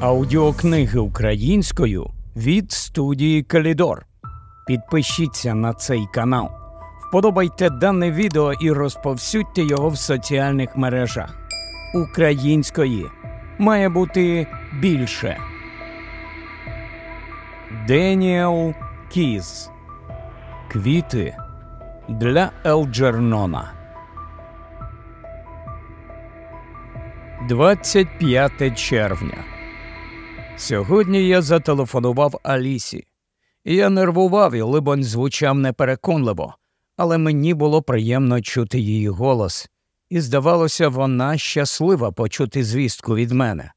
Аудіокниги українською від студії Калідор. Підпишіться на цей канал, вподобайте дане відео і розповсюдьте його в соціальних мережах. Української має бути більше. Деніел Кіз Квіти для Елджернона. 25 червня. Сьогодні я зателефонував Алісі. Я нервував і, либонь, звучав непереконливо, але мені було приємно чути її голос, і, здавалося, вона щаслива почути звістку від мене.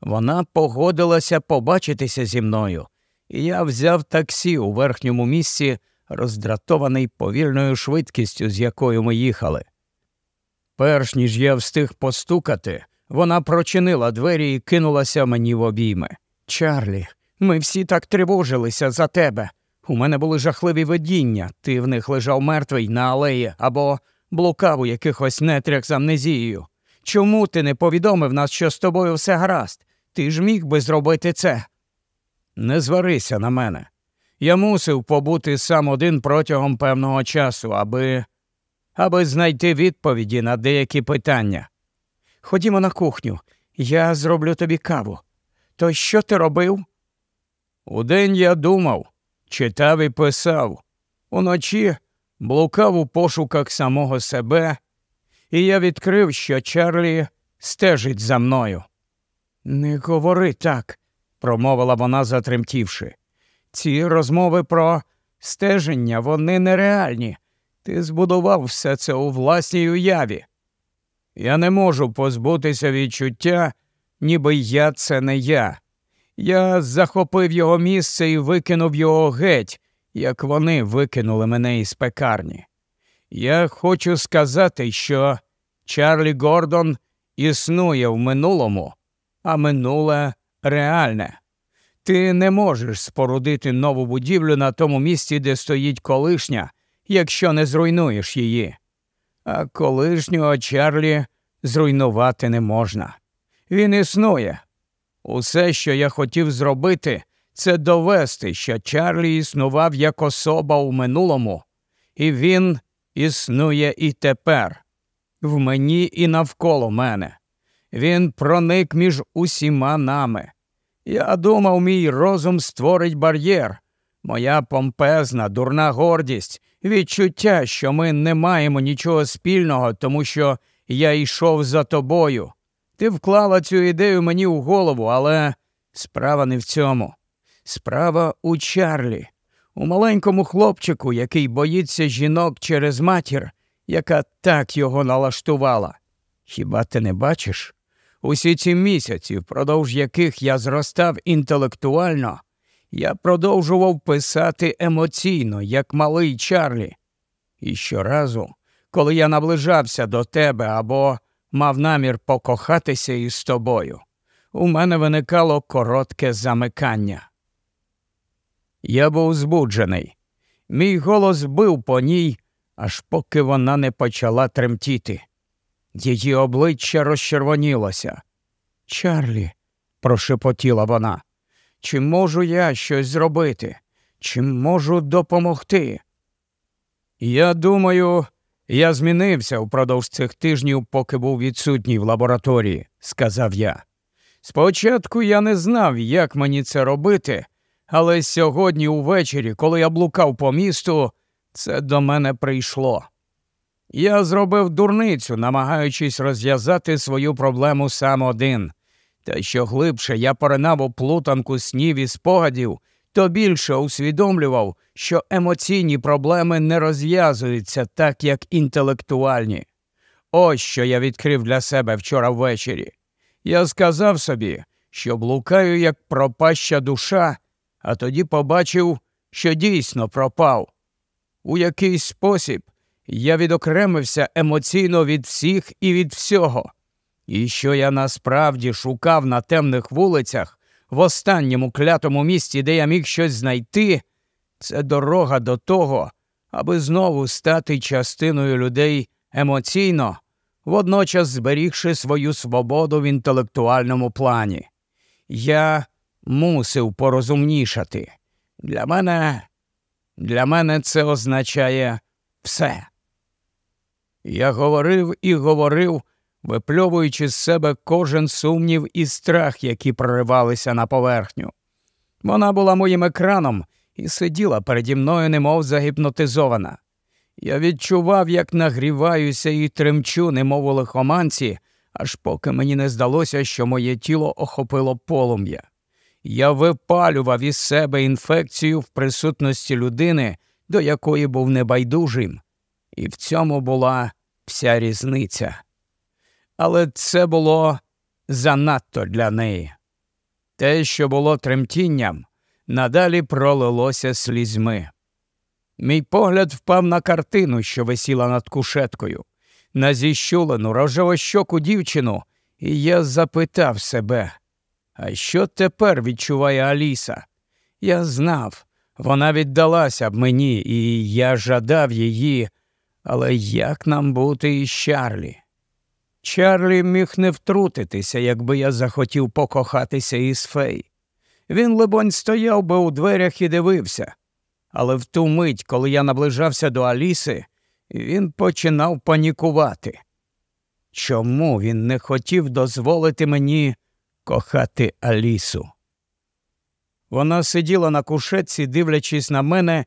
Вона погодилася побачитися зі мною, і я взяв таксі у верхньому місці, роздратований повільною швидкістю, з якою ми їхали. Перш ніж я встиг постукати, вона прочинила двері і кинулася мені в обійми. Чарлі, ми всі так тривожилися за тебе. У мене були жахливі видіння, ти в них лежав мертвий на алеї або блукав у якихось нетрях з амнезією. Чому ти не повідомив нас, що з тобою все гаразд? Ти ж міг би зробити це? Не зварися на мене. Я мусив побути сам один протягом певного часу, аби аби знайти відповіді на деякі питання. Ходімо на кухню, я зроблю тобі каву. То що ти робив? Удень я думав, читав і писав. Уночі блукав у пошуках самого себе, і я відкрив, що Чарлі стежить за мною. Не говори так, промовила вона, затремтівши. Ці розмови про стеження вони нереальні. Ти збудував все це у власній уяві. Я не можу позбутися відчуття ніби я це не я. Я захопив його місце і викинув його геть, як вони викинули мене із пекарні. Я хочу сказати, що Чарлі Гордон існує в минулому, а минуле реальне. Ти не можеш спорудити нову будівлю на тому місці, де стоїть колишня, якщо не зруйнуєш її. А колишнього Чарлі зруйнувати не можна він існує. Усе, що я хотів зробити, це довести, що Чарлі існував як особа у минулому, і він існує і тепер, в мені і навколо мене. Він проник між усіма нами. Я думав, мій розум створить бар'єр, моя помпезна, дурна гордість, відчуття, що ми не маємо нічого спільного, тому що я йшов за тобою. Ти вклала цю ідею мені у голову, але справа не в цьому. Справа у Чарлі, у маленькому хлопчику, який боїться жінок через матір, яка так його налаштувала. Хіба ти не бачиш? Усі ці місяці, впродовж яких я зростав інтелектуально, я продовжував писати емоційно, як малий Чарлі. І щоразу, коли я наближався до тебе або мав намір покохатися із тобою. У мене виникало коротке замикання. Я був збуджений. Мій голос бив по ній, аж поки вона не почала тремтіти. Її обличчя розчервонілося. Чарлі, прошепотіла вона, чи можу я щось зробити? Чи можу допомогти? Я думаю, я змінився впродовж цих тижнів, поки був відсутній в лабораторії, сказав я. Спочатку я не знав, як мені це робити, але сьогодні увечері, коли я блукав по місту, це до мене прийшло. Я зробив дурницю, намагаючись розв'язати свою проблему сам один. Та що глибше я поринав у плутанку снів і спогадів, то більше усвідомлював, що емоційні проблеми не розв'язуються так, як інтелектуальні. Ось що я відкрив для себе вчора ввечері. Я сказав собі, що блукаю як пропаща душа, а тоді побачив, що дійсно пропав. У якийсь спосіб я відокремився емоційно від всіх і від всього. І що я насправді шукав на темних вулицях, в останньому клятому місці, де я міг щось знайти, це дорога до того, аби знову стати частиною людей емоційно, водночас зберігши свою свободу в інтелектуальному плані. Я мусив порозумнішати. Для мене, Для мене це означає все. Я говорив і говорив випльовуючи з себе кожен сумнів і страх, які проривалися на поверхню. Вона була моїм екраном і сиділа переді мною, немов загіпнотизована. Я відчував, як нагріваюся і тремчу, немов у лихоманці, аж поки мені не здалося, що моє тіло охопило полум'я. Я випалював із себе інфекцію в присутності людини, до якої був небайдужим, і в цьому була вся різниця але це було занадто для неї. Те, що було тремтінням, надалі пролилося слізьми. Мій погляд впав на картину, що висіла над кушеткою, на зіщулену рожевощоку дівчину, і я запитав себе, а що тепер відчуває Аліса? Я знав, вона віддалася б мені, і я жадав її, але як нам бути із Чарлі? Чарлі міг не втрутитися, якби я захотів покохатися із фей. Він, либонь, стояв би у дверях і дивився. Але в ту мить, коли я наближався до Аліси, він починав панікувати. Чому він не хотів дозволити мені кохати Алісу? Вона сиділа на кушетці, дивлячись на мене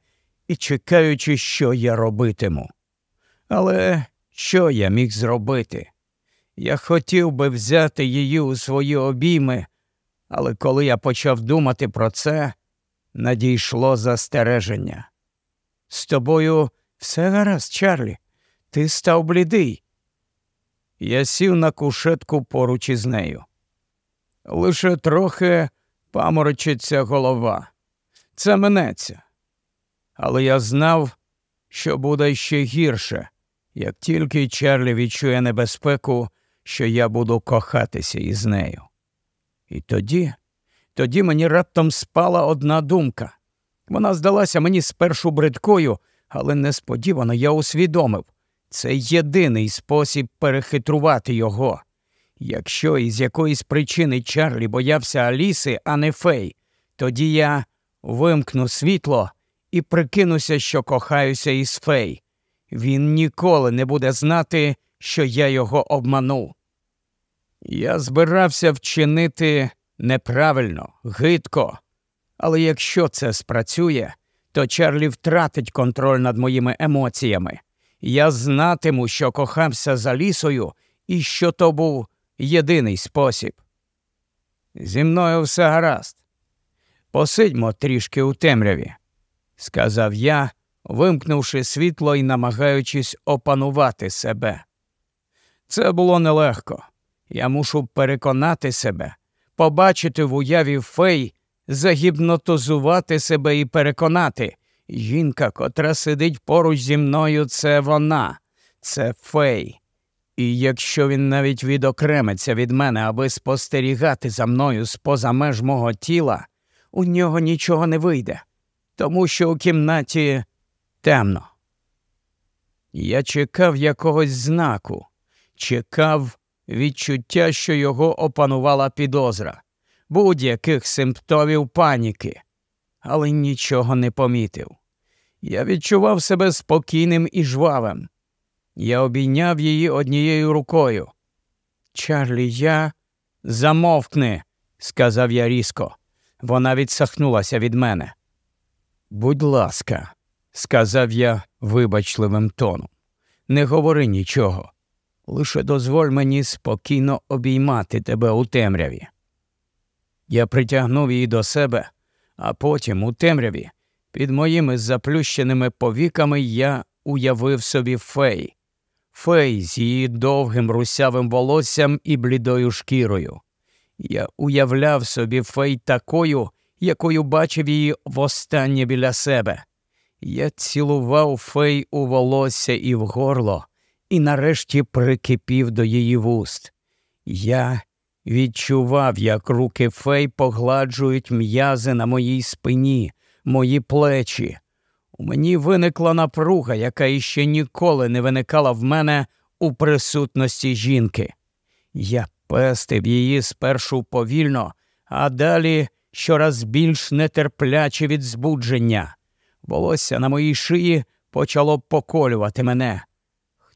і чекаючи, що я робитиму. Але що я міг зробити? Я хотів би взяти її у свої обійми, але коли я почав думати про це, надійшло застереження. З тобою все гаразд, Чарлі, ти став блідий. Я сів на кушетку поруч із нею. Лише трохи паморочиться голова. Це минеться. Але я знав, що буде ще гірше, як тільки Чарлі відчує небезпеку що я буду кохатися із нею. І тоді, тоді мені раптом спала одна думка. Вона здалася мені спершу бридкою, але несподівано я усвідомив це єдиний спосіб перехитрувати його. Якщо із якоїсь причини Чарлі боявся Аліси, а не фей, тоді я вимкну світло і прикинуся, що кохаюся із фей. Він ніколи не буде знати, що я його обманув. Я збирався вчинити неправильно, гидко, але якщо це спрацює, то Чарлі втратить контроль над моїми емоціями. Я знатиму, що кохався за лісою і що то був єдиний спосіб. Зі мною все гаразд. Посидьмо трішки у темряві, сказав я, вимкнувши світло і намагаючись опанувати себе. Це було нелегко. Я мушу переконати себе, побачити в уяві фей, загіпнотизувати себе і переконати. Жінка, котра сидить поруч зі мною, це вона, це фей. І якщо він навіть відокремиться від мене, аби спостерігати за мною з поза меж мого тіла, у нього нічого не вийде, тому що у кімнаті темно. Я чекав якогось знаку, чекав відчуття, що його опанувала підозра, будь-яких симптомів паніки, але нічого не помітив. Я відчував себе спокійним і жвавим. Я обійняв її однією рукою. Чарлі, я замовкни, сказав я різко. Вона відсахнулася від мене. Будь ласка, сказав я вибачливим тоном, не говори нічого лише дозволь мені спокійно обіймати тебе у темряві. Я притягнув її до себе, а потім, у темряві, під моїми заплющеними повіками я уявив собі фей, фей з її довгим русявим волоссям і блідою шкірою. Я уявляв собі фей такою, якою бачив її востаннє біля себе. Я цілував фей у волосся і в горло, і нарешті прикипів до її вуст. Я відчував, як руки фей погладжують м'язи на моїй спині, мої плечі. У мені виникла напруга, яка іще ніколи не виникала в мене у присутності жінки. Я пестив її спершу повільно, а далі щораз більш нетерпляче від збудження. Волосся на моїй шиї почало поколювати мене.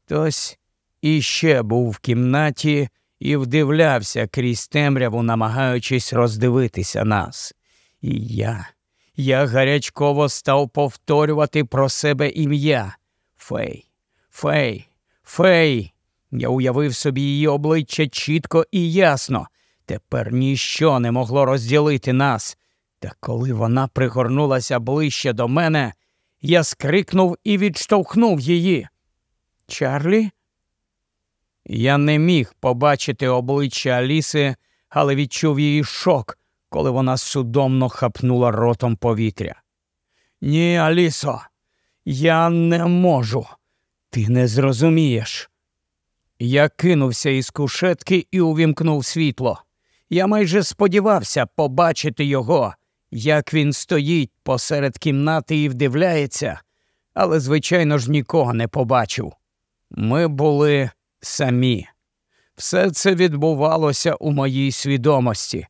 Хтось іще був в кімнаті і вдивлявся крізь темряву, намагаючись роздивитися нас. І я, я гарячково став повторювати про себе ім'я Фей, Фей, Фей. Я уявив собі її обличчя чітко і ясно. Тепер ніщо не могло розділити нас. Та коли вона пригорнулася ближче до мене, я скрикнув і відштовхнув її. Чарлі? Я не міг побачити обличчя Аліси, але відчув її шок, коли вона судомно хапнула ротом повітря. Ні, Алісо, я не можу. Ти не зрозумієш. Я кинувся із кушетки і увімкнув світло. Я майже сподівався побачити його, як він стоїть посеред кімнати і вдивляється, але, звичайно ж, нікого не побачив. Ми були самі. Все це відбувалося у моїй свідомості.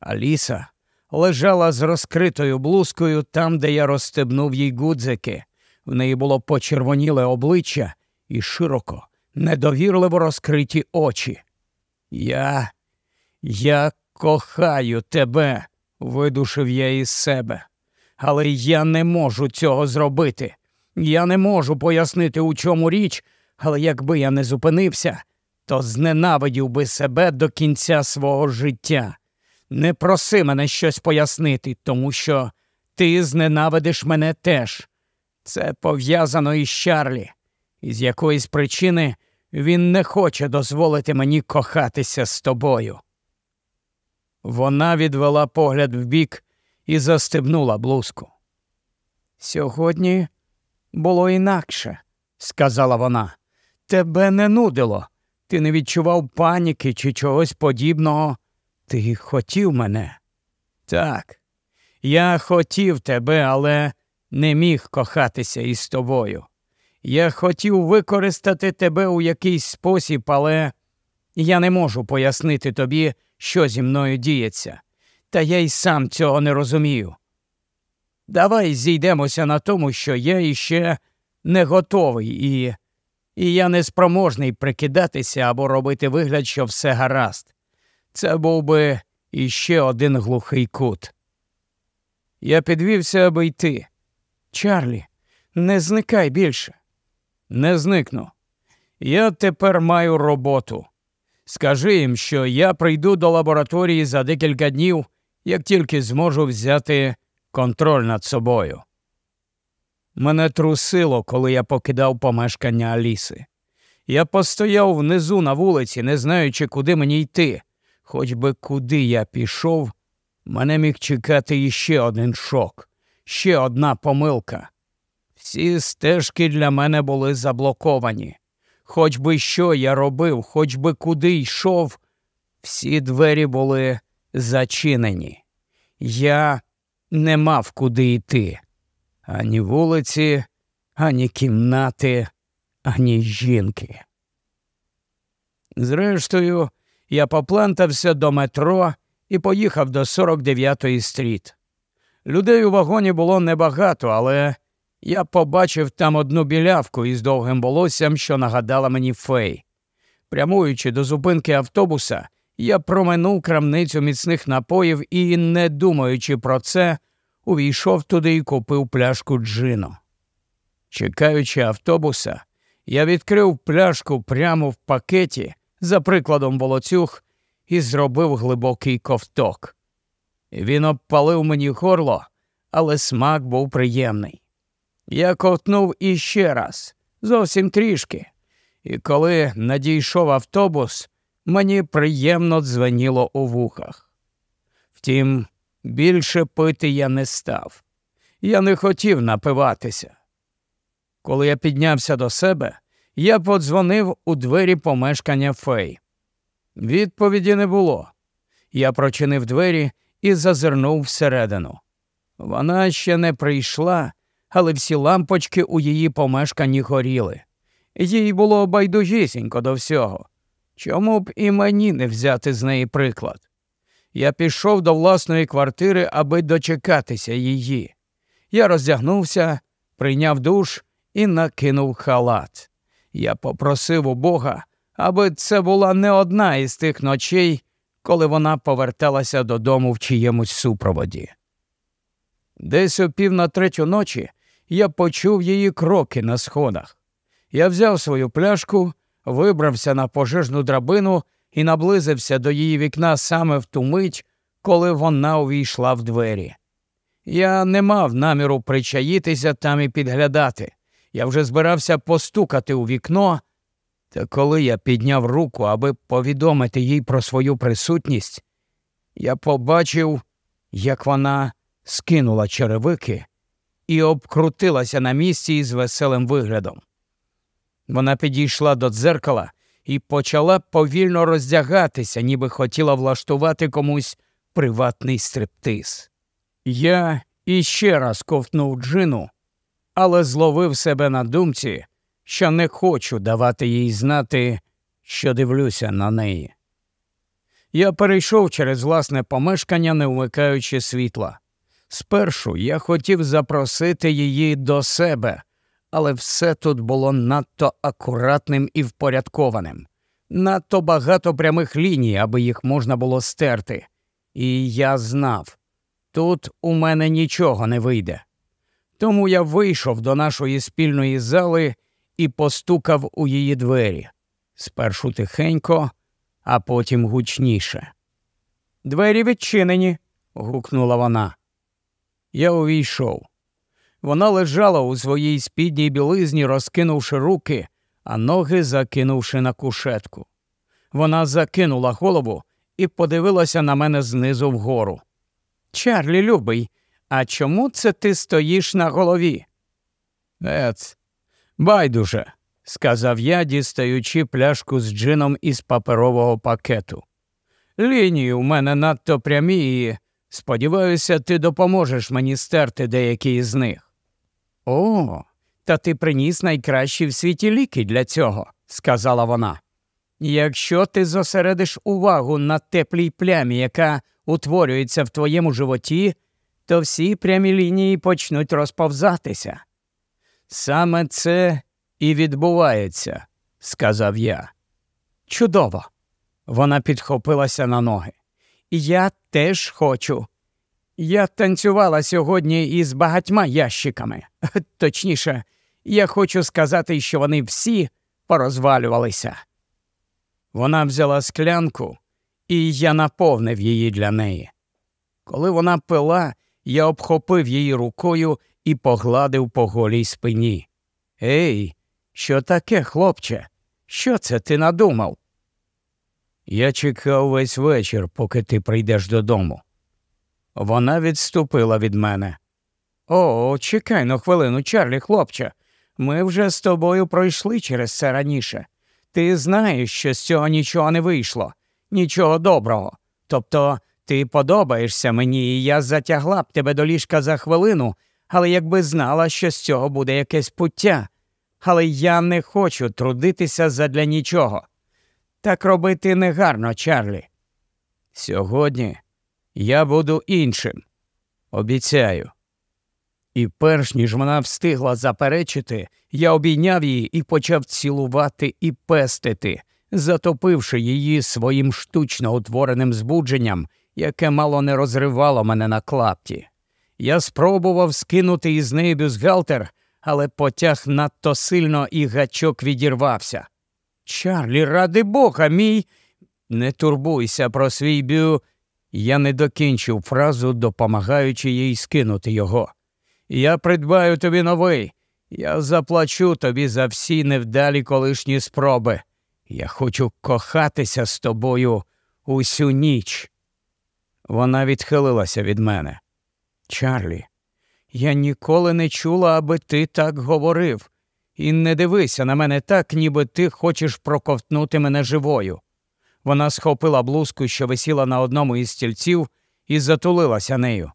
Аліса лежала з розкритою блузкою там, де я розстебнув їй гудзики. В неї було почервоніле обличчя і широко, недовірливо розкриті очі. Я, я кохаю тебе, видушив я із себе, але я не можу цього зробити. Я не можу пояснити, у чому річ, але якби я не зупинився, то зненавидів би себе до кінця свого життя. Не проси мене щось пояснити, тому що ти зненавидиш мене теж. Це пов'язано із Чарлі, і з якоїсь причини він не хоче дозволити мені кохатися з тобою. Вона відвела погляд вбік і застебнула блузку. Сьогодні було інакше, сказала вона. Тебе не нудило, ти не відчував паніки чи чогось подібного. Ти хотів мене. Так, я хотів тебе, але не міг кохатися із тобою. Я хотів використати тебе у якийсь спосіб, але я не можу пояснити тобі, що зі мною діється, та я й сам цього не розумію. Давай зійдемося на тому, що я іще не готовий і і я не спроможний прикидатися або робити вигляд, що все гаразд. Це був би іще один глухий кут. Я підвівся, аби йти. Чарлі, не зникай більше. Не зникну. Я тепер маю роботу. Скажи їм, що я прийду до лабораторії за декілька днів, як тільки зможу взяти контроль над собою. Мене трусило, коли я покидав помешкання Аліси. Я постояв внизу на вулиці, не знаючи, куди мені йти. Хоч би куди я пішов, мене міг чекати іще один шок, ще одна помилка. Всі стежки для мене були заблоковані. Хоч би що я робив, хоч би куди йшов, всі двері були зачинені. Я не мав куди йти ані вулиці, ані кімнати, ані жінки. Зрештою, я поплентався до метро і поїхав до 49-ї стріт. Людей у вагоні було небагато, але я побачив там одну білявку із довгим волоссям, що нагадала мені фей. Прямуючи до зупинки автобуса, я проминув крамницю міцних напоїв і, не думаючи про це, увійшов туди і купив пляшку джину. Чекаючи автобуса, я відкрив пляшку прямо в пакеті, за прикладом волоцюг, і зробив глибокий ковток. Він обпалив мені горло, але смак був приємний. Я ковтнув іще раз, зовсім трішки, і коли надійшов автобус, мені приємно дзвеніло у вухах. Втім, Більше пити я не став. Я не хотів напиватися. Коли я піднявся до себе, я подзвонив у двері помешкання фей. Відповіді не було. Я прочинив двері і зазирнув всередину. Вона ще не прийшла, але всі лампочки у її помешканні горіли. Їй було байдужісінько до всього. Чому б і мені не взяти з неї приклад? Я пішов до власної квартири, аби дочекатися її. Я роздягнувся, прийняв душ і накинув халат. Я попросив у Бога, аби це була не одна із тих ночей, коли вона поверталася додому в чиємусь супроводі. Десь о пів на третю ночі я почув її кроки на сходах. Я взяв свою пляшку, вибрався на пожежну драбину і наблизився до її вікна саме в ту мить, коли вона увійшла в двері. Я не мав наміру причаїтися там і підглядати. Я вже збирався постукати у вікно, та коли я підняв руку, аби повідомити їй про свою присутність, я побачив, як вона скинула черевики і обкрутилася на місці із веселим виглядом. Вона підійшла до дзеркала і почала повільно роздягатися, ніби хотіла влаштувати комусь приватний стриптиз. Я іще раз ковтнув джину, але зловив себе на думці, що не хочу давати їй знати, що дивлюся на неї. Я перейшов через власне помешкання, не вмикаючи світла. Спершу я хотів запросити її до себе, але все тут було надто акуратним і впорядкованим, надто багато прямих ліній, аби їх можна було стерти. І я знав тут у мене нічого не вийде. Тому я вийшов до нашої спільної зали і постукав у її двері спершу тихенько, а потім гучніше. Двері відчинені. гукнула вона. Я увійшов. Вона лежала у своїй спідній білизні, розкинувши руки, а ноги закинувши на кушетку. Вона закинула голову і подивилася на мене знизу вгору. Чарлі, любий, а чому це ти стоїш на голові? Ец, байдуже, сказав я, дістаючи пляшку з джином із паперового пакету. Лінії у мене надто прямі і сподіваюся, ти допоможеш мені стерти деякі з них. О, та ти приніс найкращі в світі ліки для цього, сказала вона. Якщо ти зосередиш увагу на теплій плямі, яка утворюється в твоєму животі, то всі прямі лінії почнуть розповзатися. Саме це і відбувається, сказав я. Чудово! Вона підхопилася на ноги. Я теж хочу. Я танцювала сьогодні із багатьма ящиками. Точніше, я хочу сказати, що вони всі порозвалювалися. Вона взяла склянку, і я наповнив її для неї. Коли вона пила, я обхопив її рукою і погладив по голій спині. Ей, що таке, хлопче? Що це ти надумав? Я чекав весь вечір, поки ти прийдеш додому. Вона відступила від мене. О, чекай на хвилину, Чарлі, хлопче. Ми вже з тобою пройшли через це раніше. Ти знаєш, що з цього нічого не вийшло, нічого доброго. Тобто ти подобаєшся мені, і я затягла б тебе до ліжка за хвилину, але якби знала, що з цього буде якесь пуття. Але я не хочу трудитися задля нічого. Так робити негарно, Чарлі. Сьогодні я буду іншим. Обіцяю. І перш ніж вона встигла заперечити, я обійняв її і почав цілувати і пестити, затопивши її своїм штучно утвореним збудженням, яке мало не розривало мене на клапті. Я спробував скинути із неї бюзгалтер, але потяг надто сильно і гачок відірвався. Чарлі, ради бога, мій. Не турбуйся про свій бю. Я не докінчив фразу, допомагаючи їй скинути його. Я придбаю тобі новий, я заплачу тобі за всі невдалі колишні спроби. Я хочу кохатися з тобою усю ніч. Вона відхилилася від мене. Чарлі, я ніколи не чула, аби ти так говорив, і не дивися на мене так, ніби ти хочеш проковтнути мене живою. Вона схопила блузку, що висіла на одному із стільців, і затулилася нею.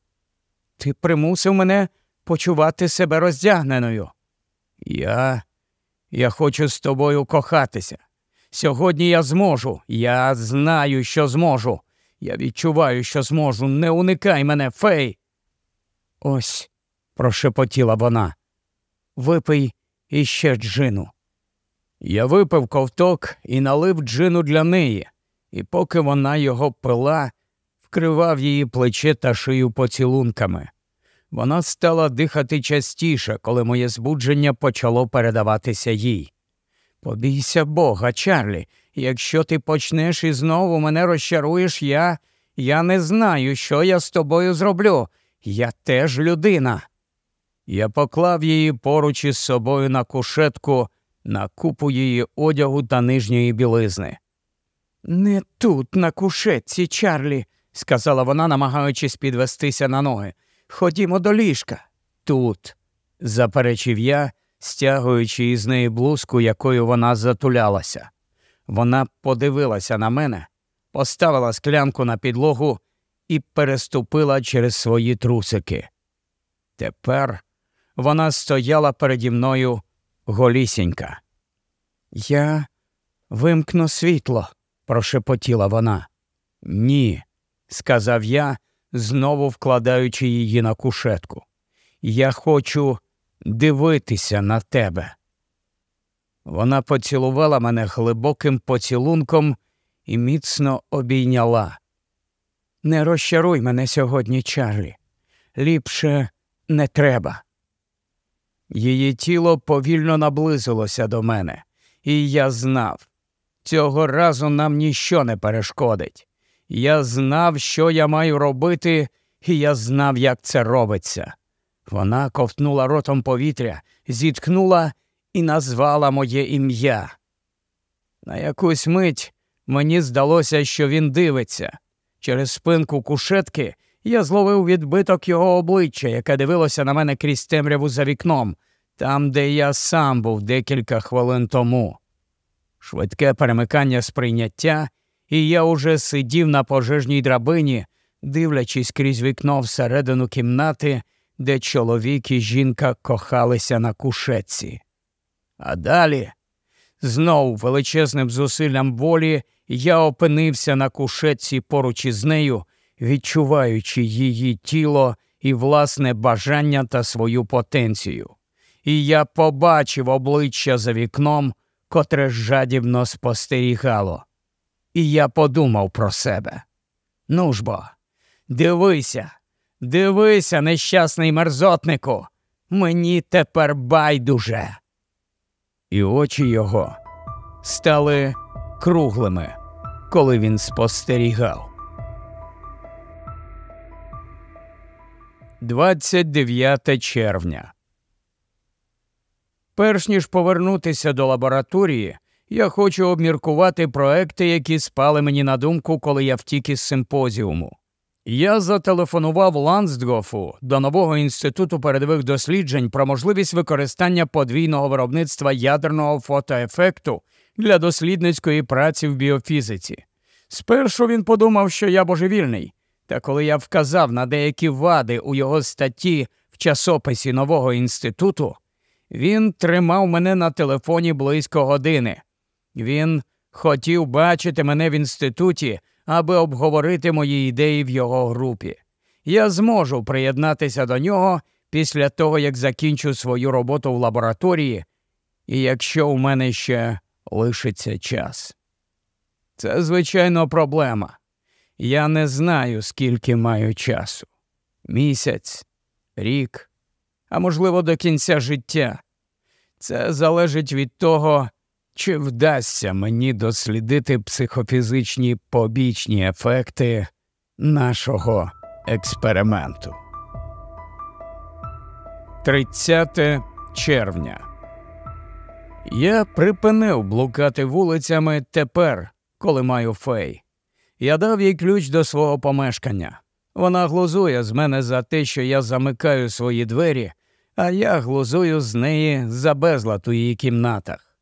Ти примусив мене почувати себе роздягненою. Я Я хочу з тобою кохатися. Сьогодні я зможу. Я знаю, що зможу. Я відчуваю, що зможу. Не уникай мене, фей. Ось, прошепотіла вона. Випий іще джину. Я випив ковток і налив джину для неї і поки вона його пила, вкривав її плече та шию поцілунками. Вона стала дихати частіше, коли моє збудження почало передаватися їй. Побійся Бога, Чарлі, якщо ти почнеш і знову мене розчаруєш, я я не знаю, що я з тобою зроблю. Я теж людина. Я поклав її поруч із собою на кушетку, на купу її одягу та нижньої білизни. Не тут, на кушетці, Чарлі, сказала вона, намагаючись підвестися на ноги. Ходімо до ліжка. Тут, заперечив я, стягуючи із неї блузку, якою вона затулялася. Вона подивилася на мене, поставила склянку на підлогу і переступила через свої трусики. Тепер вона стояла переді мною голісінька. Я вимкну світло, прошепотіла вона. Ні, сказав я, знову вкладаючи її на кушетку. Я хочу дивитися на тебе. Вона поцілувала мене глибоким поцілунком і міцно обійняла. Не розчаруй мене сьогодні, Чарлі. Ліпше не треба. Її тіло повільно наблизилося до мене, і я знав, Цього разу нам ніщо не перешкодить. Я знав, що я маю робити, і я знав, як це робиться. Вона ковтнула ротом повітря, зіткнула і назвала моє ім'я. На якусь мить мені здалося, що він дивиться. Через спинку кушетки я зловив відбиток його обличчя, яке дивилося на мене крізь темряву за вікном, там, де я сам був декілька хвилин тому швидке перемикання сприйняття, і я уже сидів на пожежній драбині, дивлячись крізь вікно всередину кімнати, де чоловік і жінка кохалися на кушетці. А далі, знову величезним зусиллям волі, я опинився на кушетці поруч із нею, відчуваючи її тіло і власне бажання та свою потенцію. І я побачив обличчя за вікном котре жадібно спостерігало. І я подумав про себе. Ну ж бо, дивися, дивися, нещасний мерзотнику, мені тепер байдуже. І очі його стали круглими, коли він спостерігав. 29 червня Перш ніж повернутися до лабораторії, я хочу обміркувати проекти, які спали мені на думку, коли я втік із симпозіуму. Я зателефонував Лансдгофу до нового інституту передових досліджень про можливість використання подвійного виробництва ядерного фотоефекту для дослідницької праці в біофізиці. Спершу він подумав, що я божевільний, та коли я вказав на деякі вади у його статті в часописі нового інституту, він тримав мене на телефоні близько години. Він хотів бачити мене в інституті, аби обговорити мої ідеї в його групі. Я зможу приєднатися до нього після того, як закінчу свою роботу в лабораторії, і якщо у мене ще лишиться час. Це, звичайно, проблема. Я не знаю, скільки маю часу місяць, рік, а можливо, до кінця життя. Це залежить від того, чи вдасться мені дослідити психофізичні побічні ефекти нашого експерименту. 30 червня я припинив блукати вулицями тепер, коли маю фей. Я дав їй ключ до свого помешкання. Вона глузує з мене за те, що я замикаю свої двері, а я глузую з неї за безлад у її кімнатах.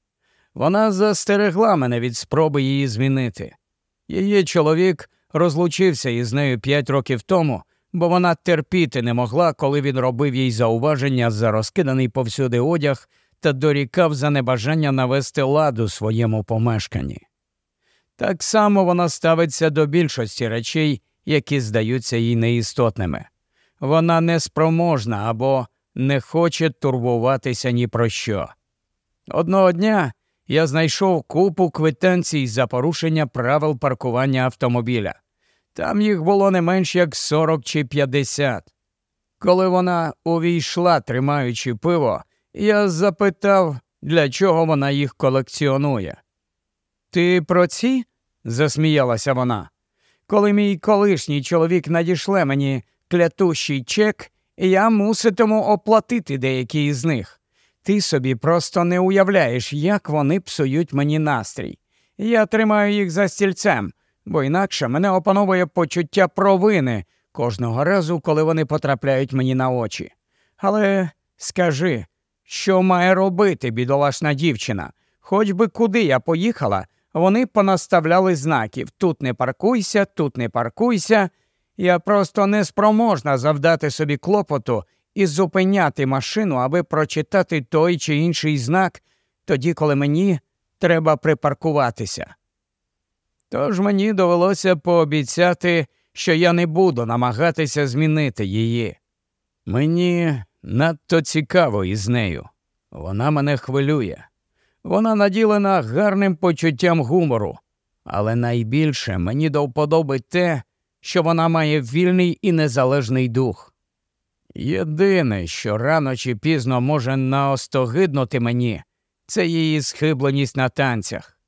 Вона застерегла мене від спроби її змінити. Її чоловік розлучився із нею п'ять років тому, бо вона терпіти не могла, коли він робив їй зауваження за розкиданий повсюди одяг та дорікав за небажання навести лад у своєму помешканні. Так само вона ставиться до більшості речей які здаються їй неістотними. Вона неспроможна або не хоче турбуватися ні про що. Одного дня я знайшов купу квитанцій за порушення правил паркування автомобіля. Там їх було не менш як 40 чи 50. Коли вона увійшла, тримаючи пиво, я запитав, для чого вона їх колекціонує. Ти про ці? засміялася вона коли мій колишній чоловік надішле мені клятущий чек, я муситиму оплатити деякі із них. Ти собі просто не уявляєш, як вони псують мені настрій. Я тримаю їх за стільцем, бо інакше мене опановує почуття провини кожного разу, коли вони потрапляють мені на очі. Але скажи, що має робити бідолашна дівчина? Хоч би куди я поїхала, вони понаставляли знаків тут не паркуйся, тут не паркуйся. Я просто неспроможна завдати собі клопоту і зупиняти машину, аби прочитати той чи інший знак, тоді, коли мені треба припаркуватися. Тож мені довелося пообіцяти, що я не буду намагатися змінити її. Мені надто цікаво із нею. Вона мене хвилює. Вона наділена гарним почуттям гумору, але найбільше мені до вподоби те, що вона має вільний і незалежний дух. Єдине, що рано чи пізно може наостогиднути мені, це її схибленість на танцях.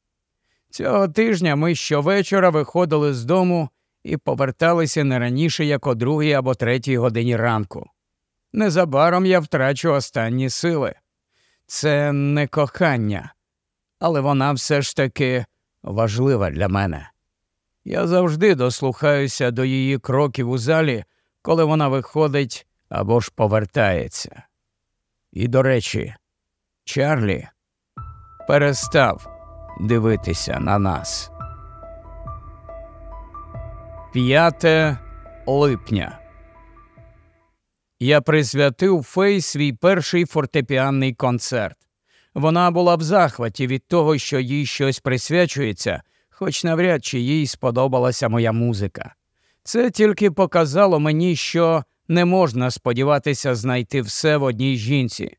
Цього тижня ми щовечора виходили з дому і поверталися не раніше як о другій або третій годині ранку. Незабаром я втрачу останні сили. Це не кохання, але вона все ж таки важлива для мене. Я завжди дослухаюся до її кроків у залі, коли вона виходить або ж повертається. І, до речі, Чарлі перестав дивитися на нас. 5 липня я присвятив Фей свій перший фортепіанний концерт. Вона була в захваті від того, що їй щось присвячується, хоч навряд чи їй сподобалася моя музика. Це тільки показало мені, що не можна сподіватися знайти все в одній жінці.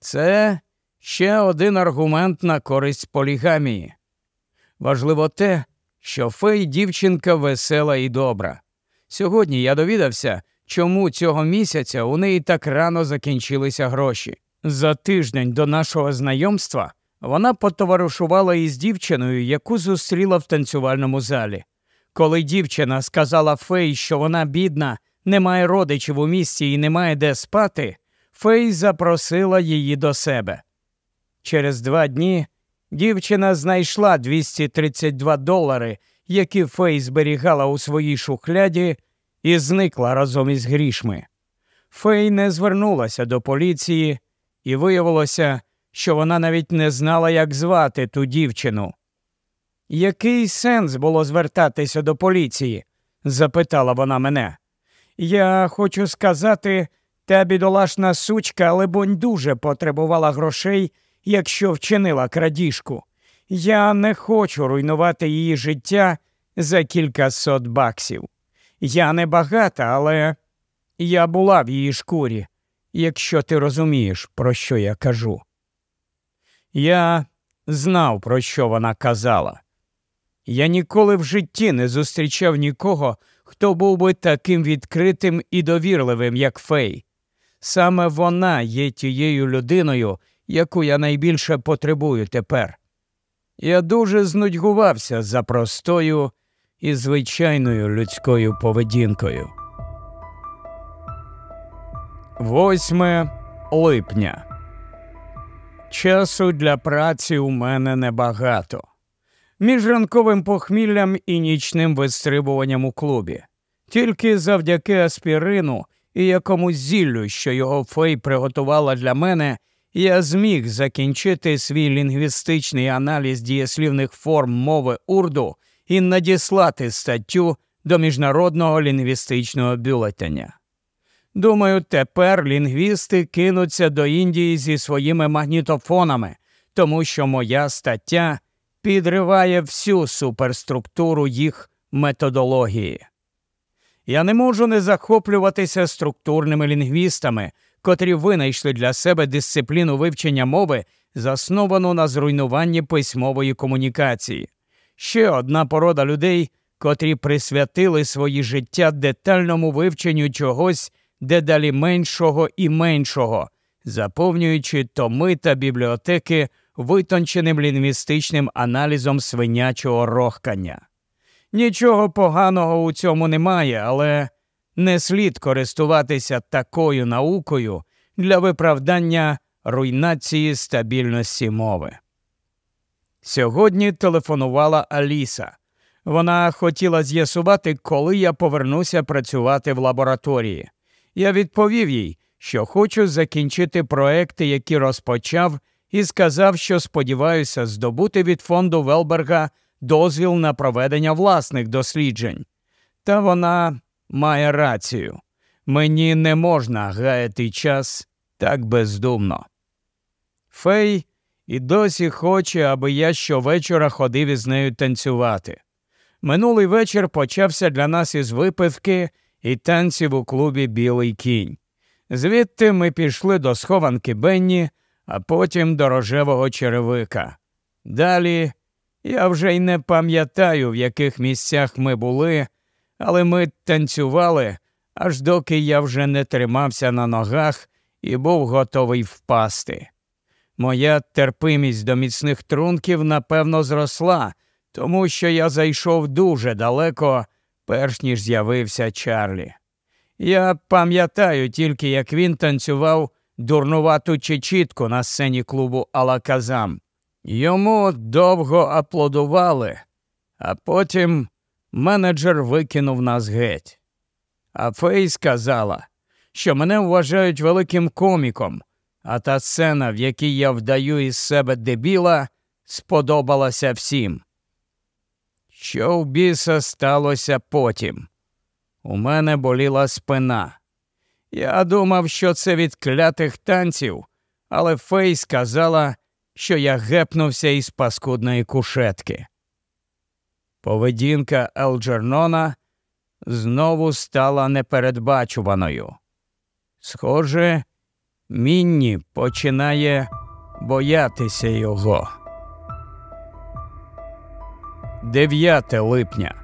Це ще один аргумент на користь полігамії. Важливо те, що фей дівчинка весела і добра. Сьогодні я довідався, чому цього місяця у неї так рано закінчилися гроші. За тиждень до нашого знайомства вона потоваришувала із дівчиною, яку зустріла в танцювальному залі. Коли дівчина сказала Фей, що вона бідна, не має родичів у місті і не має де спати, Фей запросила її до себе. Через два дні дівчина знайшла 232 долари, які Фей зберігала у своїй шухляді і зникла разом із грішми. Фей не звернулася до поліції, і виявилося, що вона навіть не знала, як звати ту дівчину. Який сенс було звертатися до поліції? запитала вона мене. Я хочу сказати, та бідолашна сучка, либонь, дуже потребувала грошей, якщо вчинила крадіжку. Я не хочу руйнувати її життя за кілька сот баксів. Я не багата, але я була в її шкурі, якщо ти розумієш, про що я кажу. Я знав, про що вона казала. Я ніколи в житті не зустрічав нікого, хто був би таким відкритим і довірливим, як Фей. Саме вона є тією людиною, яку я найбільше потребую тепер. Я дуже знудьгувався за простою і звичайною людською поведінкою. 8 липня. Часу для праці у мене небагато. Між ранковим похміллям і нічним вистрибуванням у клубі. Тільки завдяки аспірину і якомусь зіллю, що його фей приготувала для мене, я зміг закінчити свій лінгвістичний аналіз дієслівних форм мови урду і надіслати статтю до міжнародного лінгвістичного бюлетеня. Думаю, тепер лінгвісти кинуться до Індії зі своїми магнітофонами, тому що моя стаття підриває всю суперструктуру їх методології. Я не можу не захоплюватися структурними лінгвістами, котрі винайшли для себе дисципліну вивчення мови, засновану на зруйнуванні письмової комунікації ще одна порода людей, котрі присвятили свої життя детальному вивченню чогось дедалі меншого і меншого, заповнюючи томи та бібліотеки витонченим лінгвістичним аналізом свинячого рохкання. Нічого поганого у цьому немає, але не слід користуватися такою наукою для виправдання руйнації стабільності мови. Сьогодні телефонувала Аліса. Вона хотіла з'ясувати, коли я повернуся працювати в лабораторії. Я відповів їй, що хочу закінчити проекти, які розпочав, і сказав, що сподіваюся здобути від фонду Велберга дозвіл на проведення власних досліджень. Та вона має рацію. Мені не можна гаяти час так бездумно. Фей і досі хоче, аби я щовечора ходив із нею танцювати. Минулий вечір почався для нас із випивки і танців у клубі Білий кінь. Звідти ми пішли до схованки Бенні, а потім до рожевого черевика. Далі я вже й не пам'ятаю, в яких місцях ми були, але ми танцювали, аж доки я вже не тримався на ногах і був готовий впасти. Моя терпимість до міцних трунків напевно зросла, тому що я зайшов дуже далеко, перш ніж з'явився Чарлі. Я пам'ятаю тільки, як він танцював дурнувату чечітку на сцені клубу Алаказам. Йому довго аплодували, а потім менеджер викинув нас геть. А Фей сказала, що мене вважають великим коміком а та сцена, в якій я вдаю із себе дебіла, сподобалася всім. Що в біса сталося потім? У мене боліла спина. Я думав, що це від клятих танців, але Фей сказала, що я гепнувся із паскудної кушетки. Поведінка Елджернона знову стала непередбачуваною. Схоже, Мінні починає боятися його. 9 липня.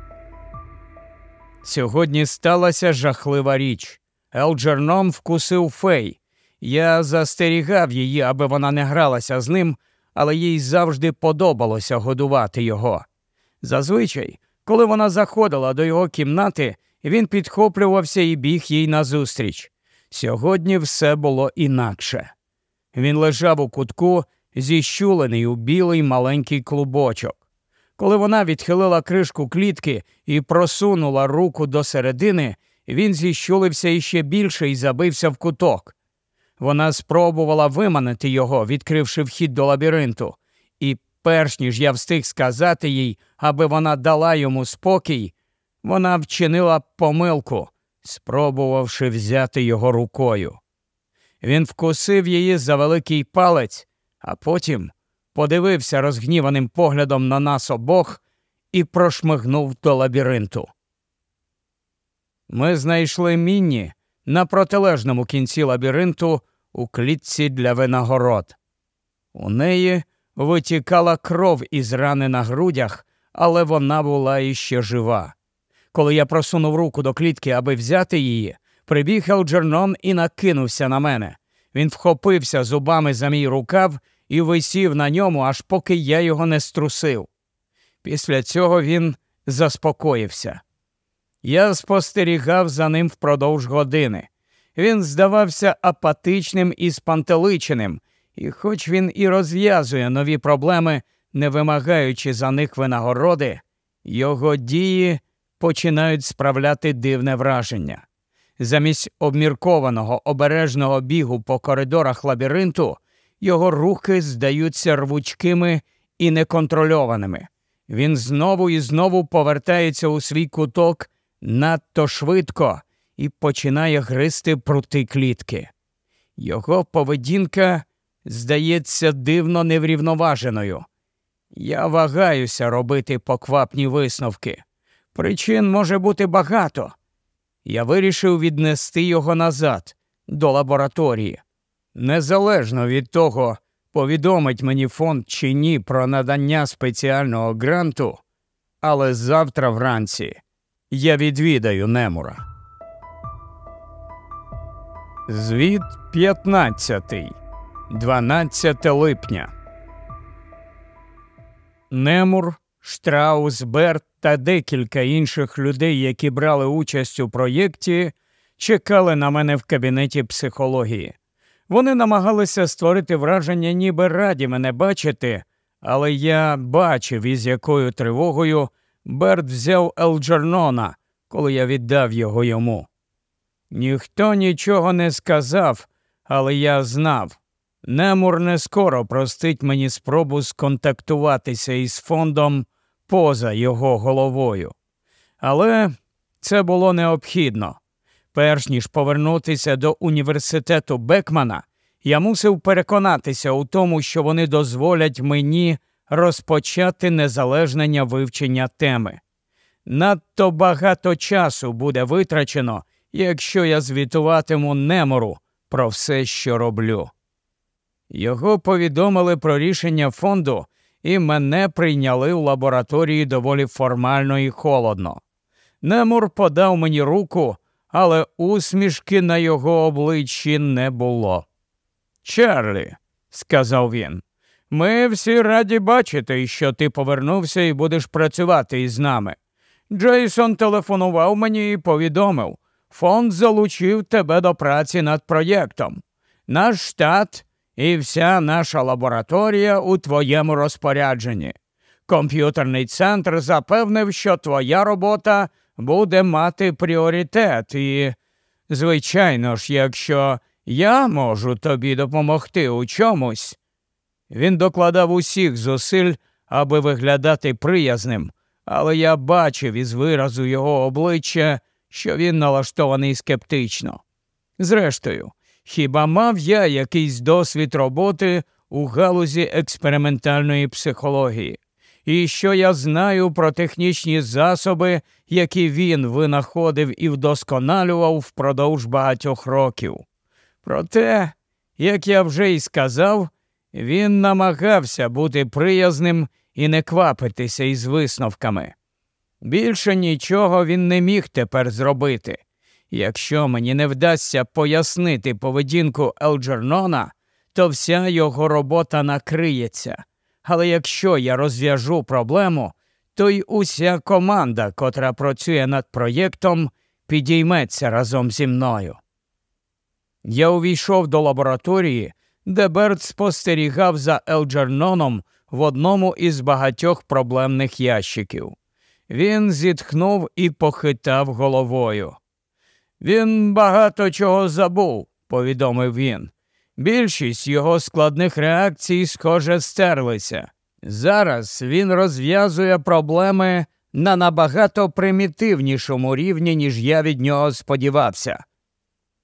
Сьогодні сталася жахлива річ. Елджерном вкусив фей. Я застерігав її, аби вона не гралася з ним, але їй завжди подобалося годувати його. Зазвичай, коли вона заходила до його кімнати, він підхоплювався і біг їй назустріч. Сьогодні все було інакше. Він лежав у кутку, зіщулений у білий маленький клубочок. Коли вона відхилила кришку клітки і просунула руку до середини, він зіщулився іще більше і забився в куток. Вона спробувала виманити його, відкривши вхід до лабіринту, і, перш ніж я встиг сказати їй, аби вона дала йому спокій, вона вчинила помилку спробувавши взяти його рукою. Він вкусив її за великий палець, а потім подивився розгніваним поглядом на нас обох і прошмигнув до лабіринту. Ми знайшли мінні на протилежному кінці лабіринту у клітці для винагород. У неї витікала кров із рани на грудях, але вона була іще жива. Коли я просунув руку до клітки, аби взяти її, прибіг Елджернон і накинувся на мене. Він вхопився зубами за мій рукав і висів на ньому, аж поки я його не струсив. Після цього він заспокоївся. Я спостерігав за ним впродовж години. Він здавався апатичним і спантеличеним, і, хоч він і розв'язує нові проблеми, не вимагаючи за них винагороди, його дії починають справляти дивне враження. Замість обміркованого обережного бігу по коридорах лабіринту його рухи здаються рвучкими і неконтрольованими. Він знову і знову повертається у свій куток надто швидко і починає гризти прути клітки. Його поведінка здається дивно неврівноваженою. Я вагаюся робити поквапні висновки. Причин може бути багато. Я вирішив віднести його назад до лабораторії. Незалежно від того, повідомить мені фонд чи ні про надання спеціального гранту, але завтра вранці я відвідаю Немура. Звіт 15, 12 липня. Немур, Штраус, Берт та декілька інших людей, які брали участь у проєкті, чекали на мене в кабінеті психології. Вони намагалися створити враження, ніби раді мене бачити, але я бачив, із якою тривогою Берт взяв Елджернона, коли я віддав його йому. Ніхто нічого не сказав, але я знав. Немур не скоро простить мені спробу сконтактуватися із фондом поза його головою. Але це було необхідно. Перш ніж повернутися до університету Бекмана, я мусив переконатися у тому, що вони дозволять мені розпочати незалежне вивчення теми. Надто багато часу буде витрачено, якщо я звітуватиму немору про все, що роблю. Його повідомили про рішення фонду і мене прийняли в лабораторії доволі формально і холодно. Немур подав мені руку, але усмішки на його обличчі не було. Чарлі, сказав він, ми всі раді бачити, що ти повернувся і будеш працювати із нами. Джейсон телефонував мені і повідомив, фонд залучив тебе до праці над проєктом. Наш штат і вся наша лабораторія у твоєму розпорядженні. Комп'ютерний центр запевнив, що твоя робота буде мати пріоритет, і, звичайно ж, якщо я можу тобі допомогти у чомусь, він докладав усіх зусиль, аби виглядати приязним, але я бачив із виразу його обличчя, що він налаштований скептично. Зрештою, Хіба мав я якийсь досвід роботи у галузі експериментальної психології? І що я знаю про технічні засоби, які він винаходив і вдосконалював впродовж багатьох років. Проте, як я вже й сказав, він намагався бути приязним і не квапитися із висновками. Більше нічого він не міг тепер зробити. Якщо мені не вдасться пояснити поведінку Елджернона, то вся його робота накриється. Але якщо я розв'яжу проблему, то й уся команда, котра працює над проєктом, підійметься разом зі мною. Я увійшов до лабораторії, де Берт спостерігав за Елджерноном в одному із багатьох проблемних ящиків. Він зітхнув і похитав головою. Він багато чого забув, повідомив він. Більшість його складних реакцій, схоже, стерлися. Зараз він розв'язує проблеми на набагато примітивнішому рівні, ніж я від нього сподівався.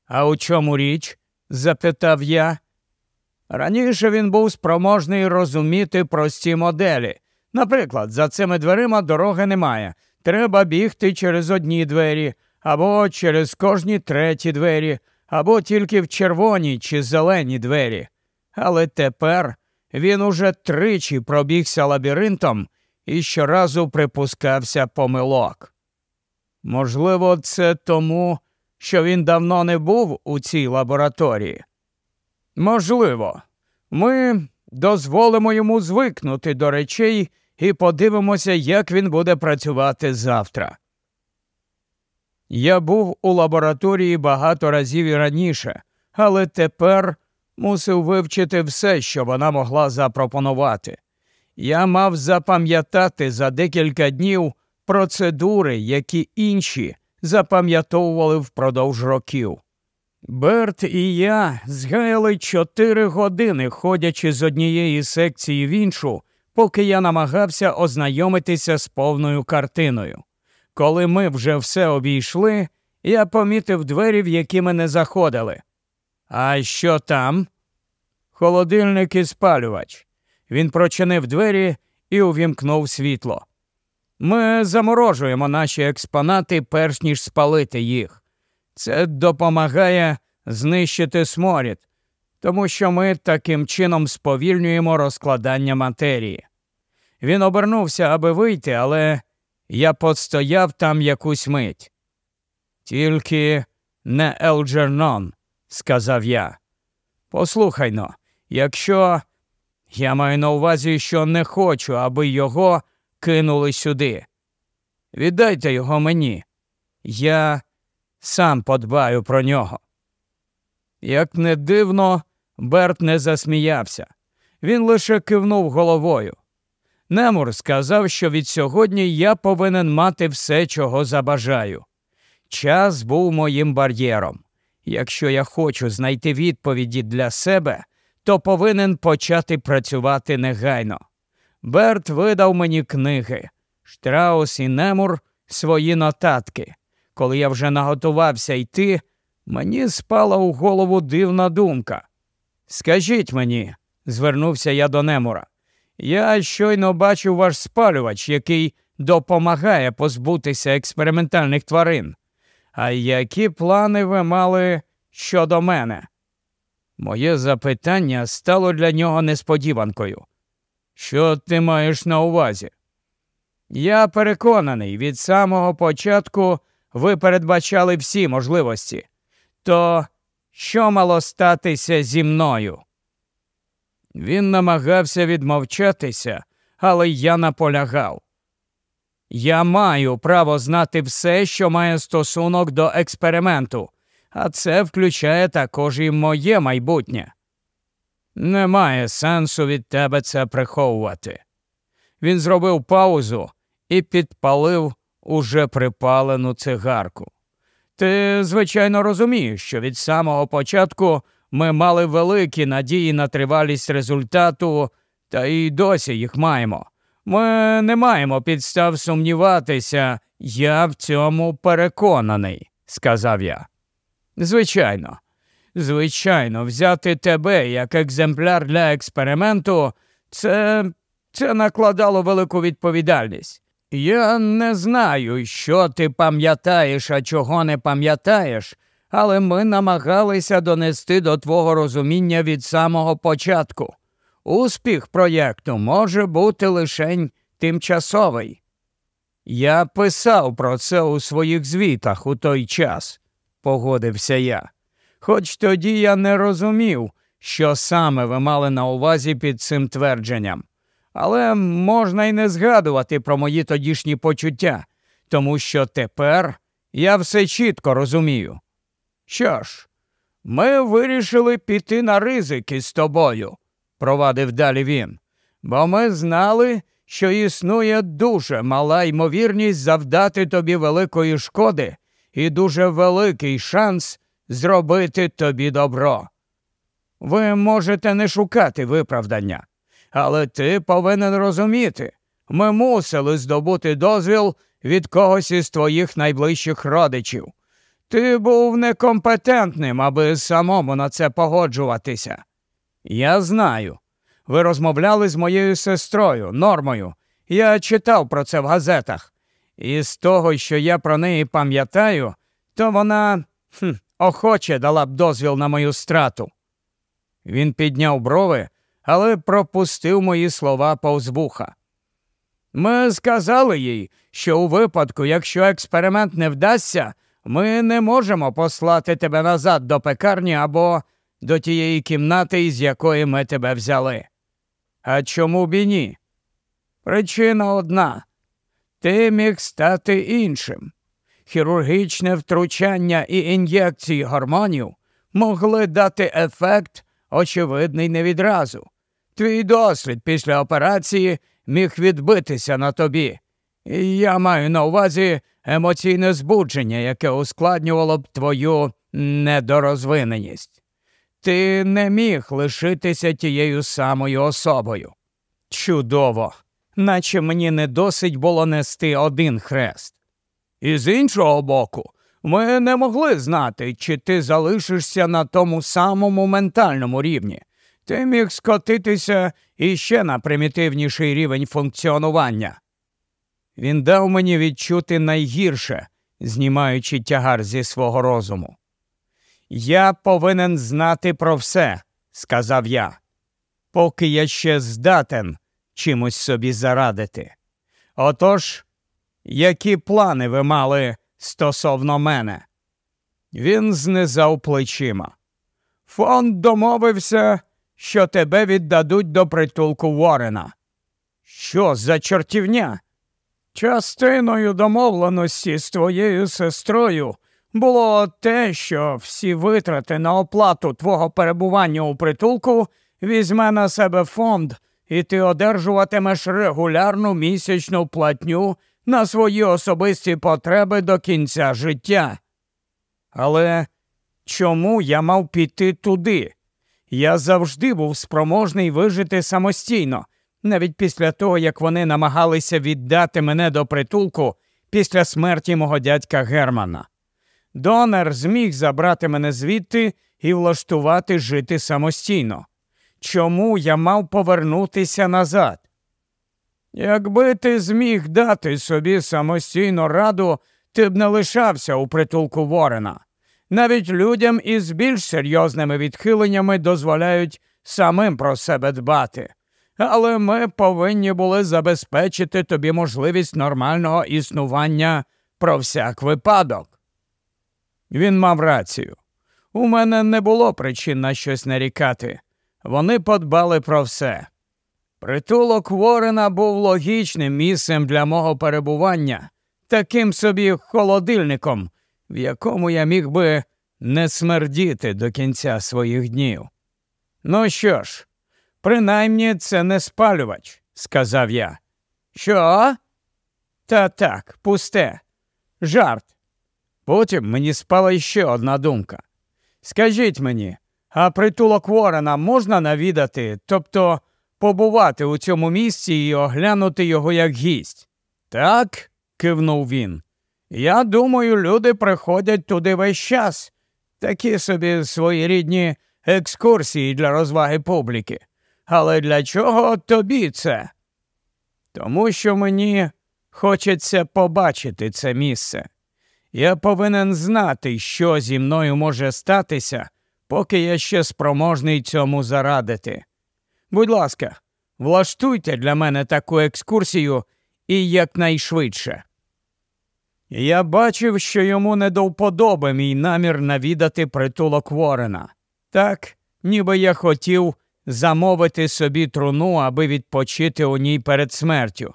А у чому річ? запитав я. Раніше він був спроможний розуміти прості моделі. Наприклад, за цими дверима дороги немає. Треба бігти через одні двері, або через кожні треті двері, або тільки в червоні чи зелені двері. Але тепер він уже тричі пробігся лабіринтом і щоразу припускався помилок. Можливо, це тому, що він давно не був у цій лабораторії. Можливо, ми дозволимо йому звикнути до речей і подивимося, як він буде працювати завтра. Я був у лабораторії багато разів і раніше, але тепер мусив вивчити все, що вона могла запропонувати. Я мав запам'ятати за декілька днів процедури, які інші запам'ятовували впродовж років. Берт і я згаяли чотири години, ходячи з однієї секції в іншу, поки я намагався ознайомитися з повною картиною. Коли ми вже все обійшли, я помітив двері, в які мене заходили. А що там? Холодильник і спалювач. Він прочинив двері і увімкнув світло. Ми заморожуємо наші експонати, перш ніж спалити їх. Це допомагає знищити сморід, тому що ми таким чином сповільнюємо розкладання матерії. Він обернувся, аби вийти, але я постояв там якусь мить. Тільки не Елджернон, сказав я. Послухай но, якщо я маю на увазі, що не хочу, аби його кинули сюди. Віддайте його мені. Я сам подбаю про нього. Як не дивно, Берт не засміявся. Він лише кивнув головою. Немур сказав, що від сьогодні я повинен мати все, чого забажаю. Час був моїм бар'єром. Якщо я хочу знайти відповіді для себе, то повинен почати працювати негайно. Берт видав мені книги, Штраус і Немур свої нотатки. Коли я вже наготувався йти, мені спала у голову дивна думка. Скажіть мені, звернувся я до Немура, я щойно бачив ваш спалювач, який допомагає позбутися експериментальних тварин. А які плани ви мали щодо мене? Моє запитання стало для нього несподіванкою. Що ти маєш на увазі? Я переконаний, від самого початку ви передбачали всі можливості. То що мало статися зі мною? Він намагався відмовчатися, але я наполягав. Я маю право знати все, що має стосунок до експерименту, а це включає також і моє майбутнє. Немає сенсу від тебе це приховувати. Він зробив паузу і підпалив уже припалену цигарку. Ти, звичайно, розумієш, що від самого початку ми мали великі надії на тривалість результату, та і досі їх маємо. Ми не маємо підстав сумніватися, я в цьому переконаний, сказав я. Звичайно, звичайно, взяти тебе як екземпляр для експерименту, це, це накладало велику відповідальність. Я не знаю, що ти пам'ятаєш, а чого не пам'ятаєш але ми намагалися донести до твого розуміння від самого початку. Успіх проєкту може бути лишень тимчасовий. Я писав про це у своїх звітах у той час, погодився я. Хоч тоді я не розумів, що саме ви мали на увазі під цим твердженням. Але можна й не згадувати про мої тодішні почуття, тому що тепер я все чітко розумію. Що ж, ми вирішили піти на ризики з тобою, провадив далі він, бо ми знали, що існує дуже мала ймовірність завдати тобі великої шкоди і дуже великий шанс зробити тобі добро. Ви можете не шукати виправдання, але ти повинен розуміти, ми мусили здобути дозвіл від когось із твоїх найближчих родичів. Ти був некомпетентним, аби самому на це погоджуватися. Я знаю. Ви розмовляли з моєю сестрою, нормою. Я читав про це в газетах. І з того, що я про неї пам'ятаю, то вона хм, охоче дала б дозвіл на мою страту. Він підняв брови, але пропустив мої слова повз вуха. Ми сказали їй, що у випадку, якщо експеримент не вдасться, ми не можемо послати тебе назад до пекарні або до тієї кімнати, із якої ми тебе взяли. А чому б і ні? Причина одна. Ти міг стати іншим. Хірургічне втручання і ін'єкції гормонів могли дати ефект, очевидний не відразу. Твій досвід після операції міг відбитися на тобі, я маю на увазі емоційне збудження, яке ускладнювало б твою недорозвиненість. Ти не міг лишитися тією самою особою. Чудово, наче мені не досить було нести один хрест. І з іншого боку, ми не могли знати, чи ти залишишся на тому самому ментальному рівні. Ти міг скотитися іще на примітивніший рівень функціонування. Він дав мені відчути найгірше, знімаючи тягар зі свого розуму. Я повинен знати про все, сказав я, поки я ще здатен чимось собі зарадити. Отож, які плани ви мали стосовно мене? Він знизав плечима. Фонд домовився, що тебе віддадуть до притулку Ворена. Що за чортівня? Частиною домовленості з твоєю сестрою було те, що всі витрати на оплату твого перебування у притулку візьме на себе фонд, і ти одержуватимеш регулярну місячну платню на свої особисті потреби до кінця життя. Але чому я мав піти туди? Я завжди був спроможний вижити самостійно навіть після того, як вони намагалися віддати мене до притулку після смерті мого дядька Германа. Донор зміг забрати мене звідти і влаштувати жити самостійно. Чому я мав повернутися назад? Якби ти зміг дати собі самостійно раду, ти б не лишався у притулку Ворена. Навіть людям із більш серйозними відхиленнями дозволяють самим про себе дбати але ми повинні були забезпечити тобі можливість нормального існування про всяк випадок. Він мав рацію. У мене не було причин на щось нарікати. Вони подбали про все. Притулок Ворена був логічним місцем для мого перебування, таким собі холодильником, в якому я міг би не смердіти до кінця своїх днів. Ну що ж, Принаймні це не спалювач, сказав я. Що? Та так, пусте, жарт. Потім мені спала ще одна думка. Скажіть мені, а притулок Ворона можна навідати, тобто побувати у цьому місці і оглянути його як гість? Так, кивнув він. Я думаю, люди приходять туди весь час, такі собі своєрідні екскурсії для розваги публіки. Але для чого тобі це? Тому що мені хочеться побачити це місце. Я повинен знати, що зі мною може статися, поки я ще спроможний цьому зарадити. Будь ласка, влаштуйте для мене таку екскурсію і якнайшвидше. Я бачив, що йому не до вподоби мій намір навідати притулок Ворена. Так, ніби я хотів замовити собі труну, аби відпочити у ній перед смертю.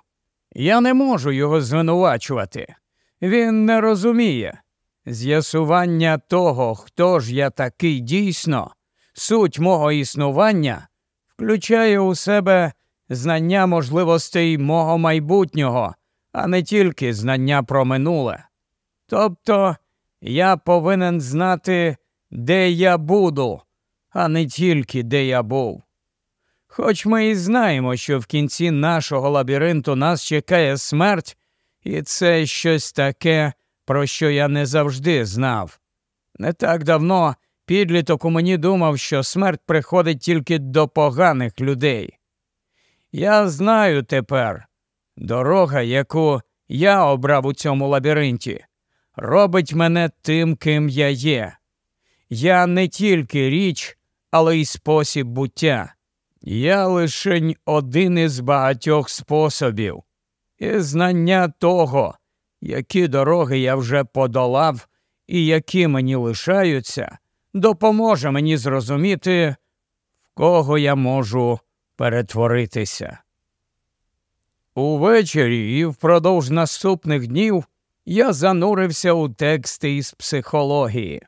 Я не можу його звинувачувати. Він не розуміє. З'ясування того, хто ж я такий дійсно, суть мого існування, включає у себе знання можливостей мого майбутнього, а не тільки знання про минуле. Тобто я повинен знати, де я буду, а не тільки де я був. Хоч ми і знаємо, що в кінці нашого лабіринту нас чекає смерть, і це щось таке, про що я не завжди знав. Не так давно підліток у мені думав, що смерть приходить тільки до поганих людей. Я знаю тепер дорога, яку я обрав у цьому лабіринті, робить мене тим, ким я є. Я не тільки річ, але й спосіб буття. Я лишень один із багатьох способів, і знання того, які дороги я вже подолав і які мені лишаються, допоможе мені зрозуміти, в кого я можу перетворитися. Увечері і впродовж наступних днів я занурився у тексти із психології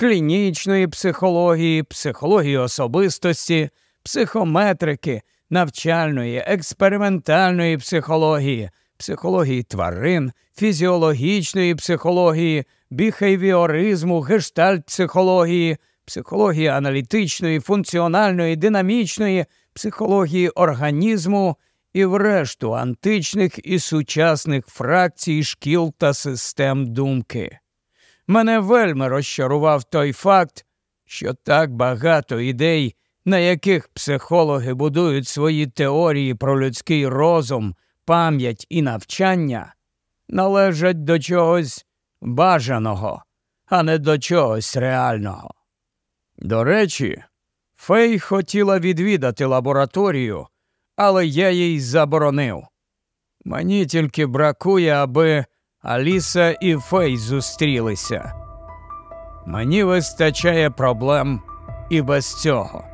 клінічної психології, психології особистості, психометрики, навчальної, експериментальної психології, психології тварин, фізіологічної психології, біхейвіоризму, гештальт психології, психології аналітичної, функціональної, динамічної, психології організму. І врешту античних і сучасних фракцій шкіл та систем думки. Мене вельми розчарував той факт, що так багато ідей, на яких психологи будують свої теорії про людський розум, пам'ять і навчання, належать до чогось бажаного, а не до чогось реального. До речі, Фей хотіла відвідати лабораторію, але я їй заборонив. Мені тільки бракує, аби Аліса і Фей зустрілися. Мені вистачає проблем і без цього.